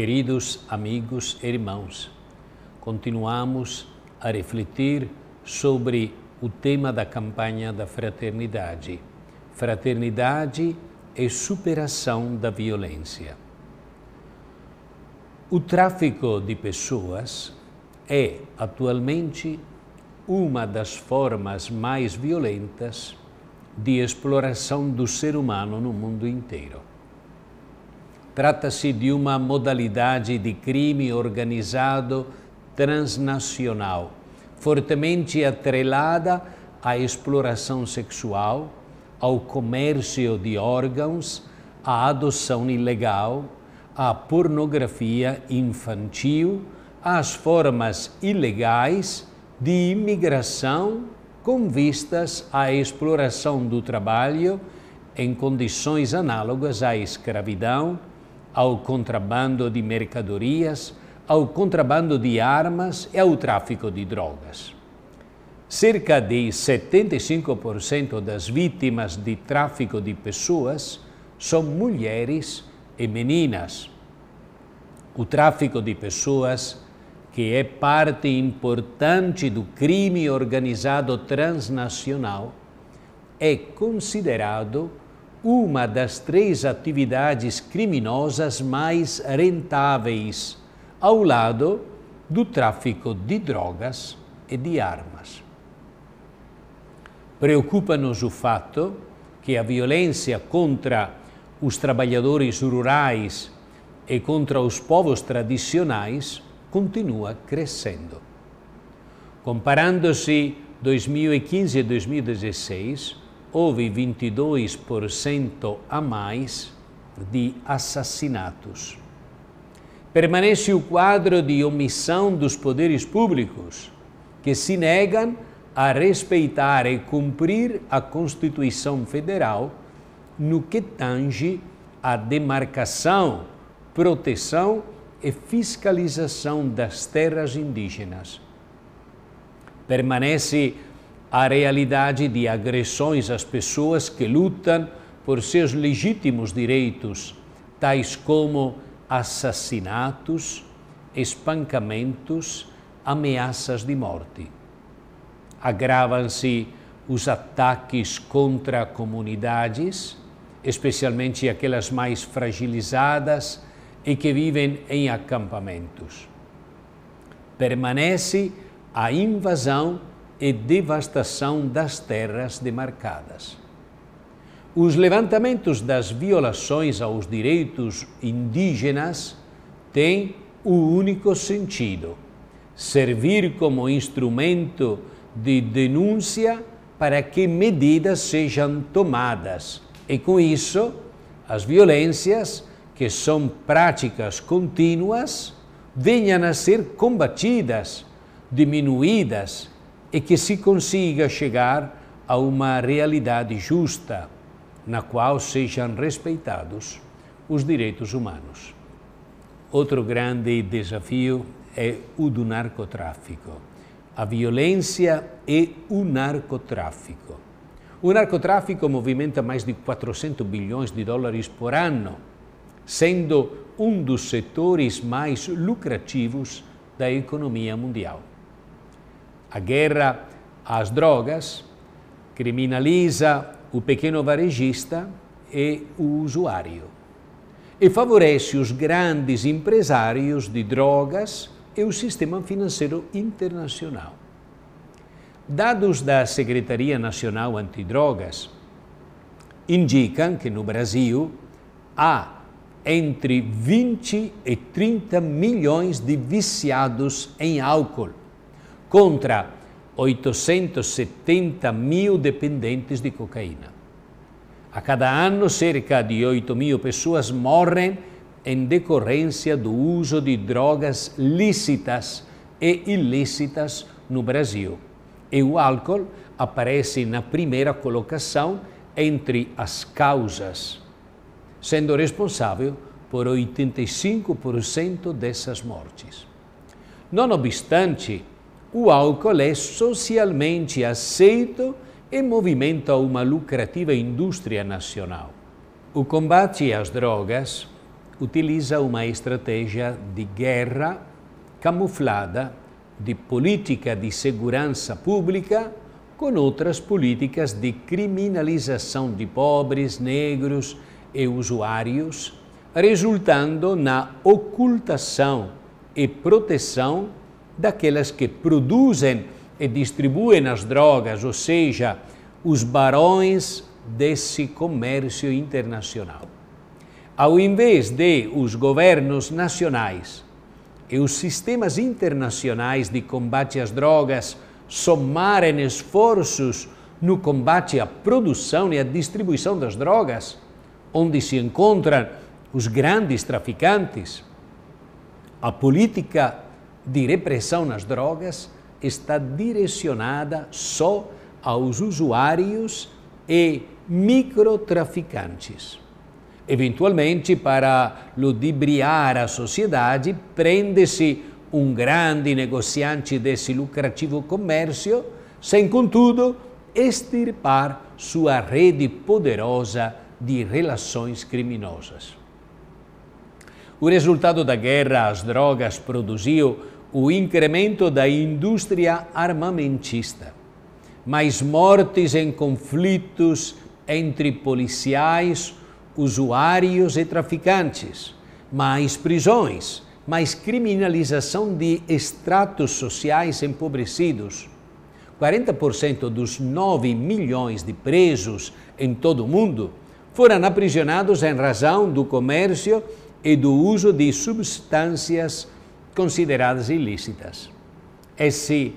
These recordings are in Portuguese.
Queridos amigos e irmãos, continuamos a refletir sobre o tema da campanha da fraternidade. Fraternidade e superação da violência. O tráfico de pessoas é atualmente uma das formas mais violentas de exploração do ser humano no mundo inteiro. Trata-se de uma modalidade de crime organizado transnacional, fortemente atrelada à exploração sexual, ao comércio de órgãos, à adoção ilegal, à pornografia infantil, às formas ilegais de imigração com vistas à exploração do trabalho em condições análogas à escravidão ao contrabando de mercadorias, ao contrabando de armas e ao tráfico de drogas. Cerca de 75% das vítimas de tráfico de pessoas são mulheres e meninas. O tráfico de pessoas, que é parte importante do crime organizado transnacional, é considerado uma das três atividades criminosas mais rentáveis, ao lado do tráfico de drogas e de armas. Preocupa-nos o fato que a violência contra os trabalhadores rurais e contra os povos tradicionais continua crescendo. Comparando-se 2015 e 2016, houve 22% a mais de assassinatos. Permanece o quadro de omissão dos poderes públicos, que se negam a respeitar e cumprir a Constituição Federal no que tange à demarcação, proteção e fiscalização das terras indígenas. Permanece a realidade de agressões às pessoas que lutam por seus legítimos direitos, tais como assassinatos, espancamentos, ameaças de morte. Agravam-se os ataques contra comunidades, especialmente aquelas mais fragilizadas e que vivem em acampamentos. Permanece a invasão e devastação das terras demarcadas. Os levantamentos das violações aos direitos indígenas têm o único sentido: servir como instrumento de denúncia para que medidas sejam tomadas e, com isso, as violências, que são práticas contínuas, venham a ser combatidas, diminuídas e que se consiga chegar a uma realidade justa, na qual sejam respeitados os direitos humanos. Outro grande desafio é o do narcotráfico, a violência e o narcotráfico. O narcotráfico movimenta mais de 400 bilhões de dólares por ano, sendo um dos setores mais lucrativos da economia mundial a guerra às drogas, criminaliza o pequeno varejista e o usuário, e favorece os grandes empresários de drogas e o sistema financeiro internacional. Dados da Secretaria Nacional Antidrogas indicam que no Brasil há entre 20 e 30 milhões de viciados em álcool contra 870 mil dependentes de cocaína. A cada ano, cerca de 8 mil pessoas morrem em decorrência do uso de drogas lícitas e ilícitas no Brasil. E o álcool aparece na primeira colocação entre as causas, sendo responsável por 85% dessas mortes. Não obstante, o álcool é socialmente aceito e movimenta uma lucrativa indústria nacional. O combate às drogas utiliza uma estratégia de guerra camuflada de política de segurança pública com outras políticas de criminalização de pobres, negros e usuários, resultando na ocultação e proteção daquelas que produzem e distribuem as drogas, ou seja, os barões desse comércio internacional. Ao invés de os governos nacionais e os sistemas internacionais de combate às drogas somarem esforços no combate à produção e à distribuição das drogas, onde se encontram os grandes traficantes, a política de repressão nas drogas está direcionada só aos usuários e microtraficantes. Eventualmente, para ludibriar a sociedade, prende-se um grande negociante desse lucrativo comércio, sem, contudo, extirpar sua rede poderosa de relações criminosas. O resultado da guerra às drogas produziu o incremento da indústria armamentista, mais mortes em conflitos entre policiais, usuários e traficantes, mais prisões, mais criminalização de estratos sociais empobrecidos. 40% dos 9 milhões de presos em todo o mundo foram aprisionados em razão do comércio e do uso de substâncias consideradas ilícitas. Esse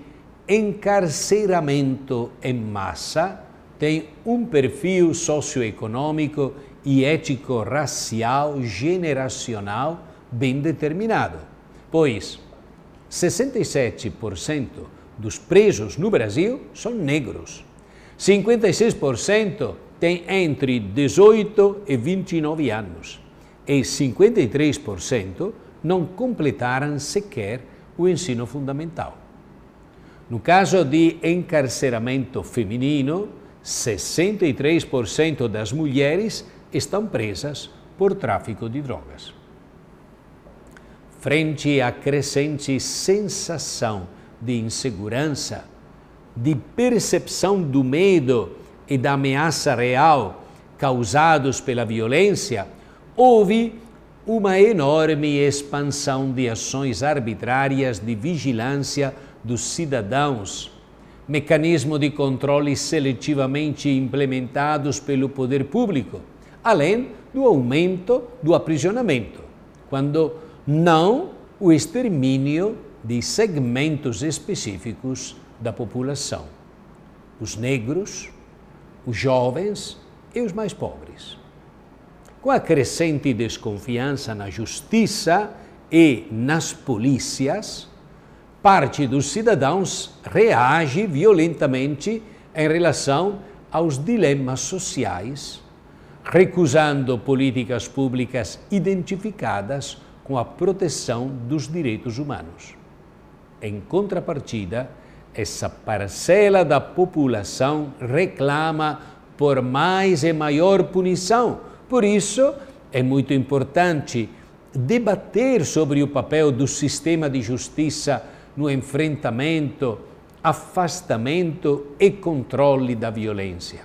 é encarceramento em massa tem um perfil socioeconômico e ético-racial generacional bem determinado, pois 67% dos presos no Brasil são negros. 56% têm entre 18 e 29 anos e 53% não completaram sequer o ensino fundamental. No caso de encarceramento feminino, 63% das mulheres estão presas por tráfico de drogas. Frente à crescente sensação de insegurança, de percepção do medo e da ameaça real causados pela violência, houve uma enorme expansão de ações arbitrárias de vigilância dos cidadãos, mecanismo de controle seletivamente implementados pelo poder público, além do aumento do aprisionamento, quando não o extermínio de segmentos específicos da população: os negros, os jovens e os mais pobres com a crescente desconfiança na justiça e nas polícias, parte dos cidadãos reage violentamente em relação aos dilemas sociais, recusando políticas públicas identificadas com a proteção dos direitos humanos. Em contrapartida, essa parcela da população reclama por mais e maior punição por isso, é muito importante debater sobre o papel do sistema de justiça no enfrentamento, afastamento e controle da violência.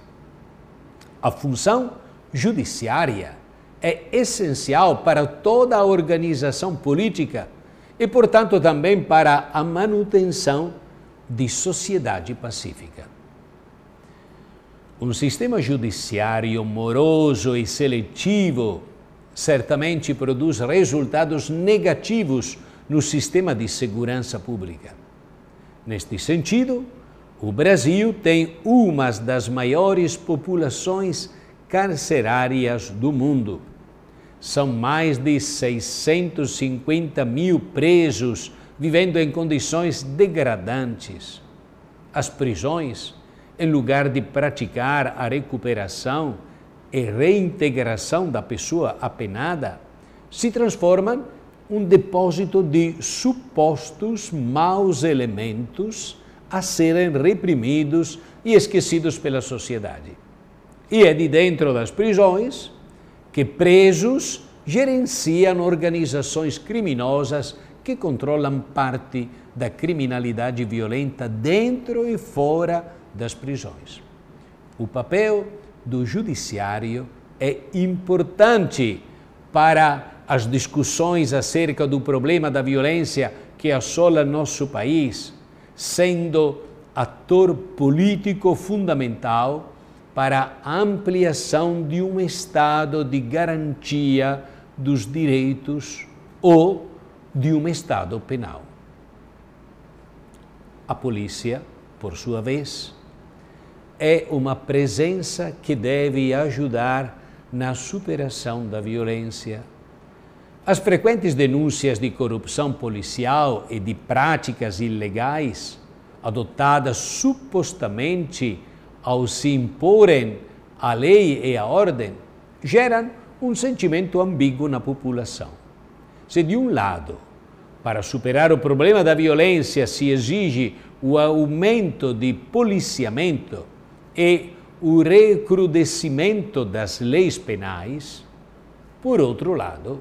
A função judiciária é essencial para toda a organização política e, portanto, também para a manutenção de sociedade pacífica. Um sistema judiciário moroso e seletivo certamente produz resultados negativos no sistema de segurança pública. Neste sentido, o Brasil tem uma das maiores populações carcerárias do mundo. São mais de 650 mil presos vivendo em condições degradantes. As prisões em lugar de praticar a recuperação e reintegração da pessoa apenada, se transformam um depósito de supostos maus elementos a serem reprimidos e esquecidos pela sociedade. E é de dentro das prisões que presos gerenciam organizações criminosas que controlam parte da criminalidade violenta dentro e fora das prisões. O papel do judiciário é importante para as discussões acerca do problema da violência que assola nosso país, sendo ator político fundamental para a ampliação de um Estado de garantia dos direitos ou de um Estado penal. A polícia, por sua vez, é uma presença que deve ajudar na superação da violência. As frequentes denúncias de corrupção policial e de práticas ilegais, adotadas supostamente ao se imporem a lei e a ordem, geram um sentimento ambíguo na população. Se, de um lado, para superar o problema da violência se exige o aumento de policiamento, e o recrudescimento das leis penais, por outro lado,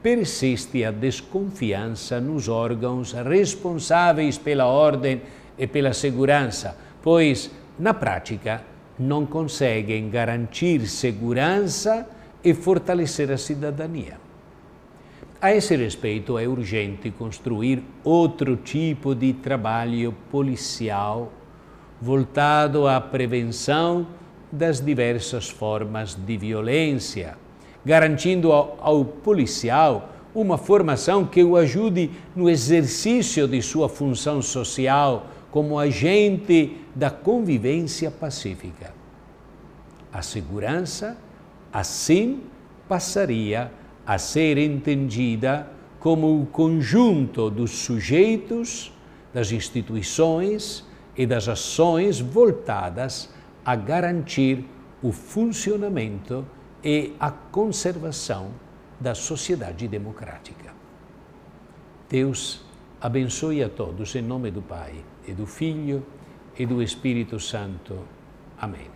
persiste a desconfiança nos órgãos responsáveis pela ordem e pela segurança, pois, na prática, não conseguem garantir segurança e fortalecer a cidadania. A esse respeito, é urgente construir outro tipo de trabalho policial voltado à prevenção das diversas formas de violência, garantindo ao, ao policial uma formação que o ajude no exercício de sua função social como agente da convivência pacífica. A segurança, assim, passaria a ser entendida como o conjunto dos sujeitos, das instituições, e das ações voltadas a garantir o funcionamento e a conservação da sociedade democrática. Deus abençoe a todos em nome do Pai e do Filho e do Espírito Santo. Amém.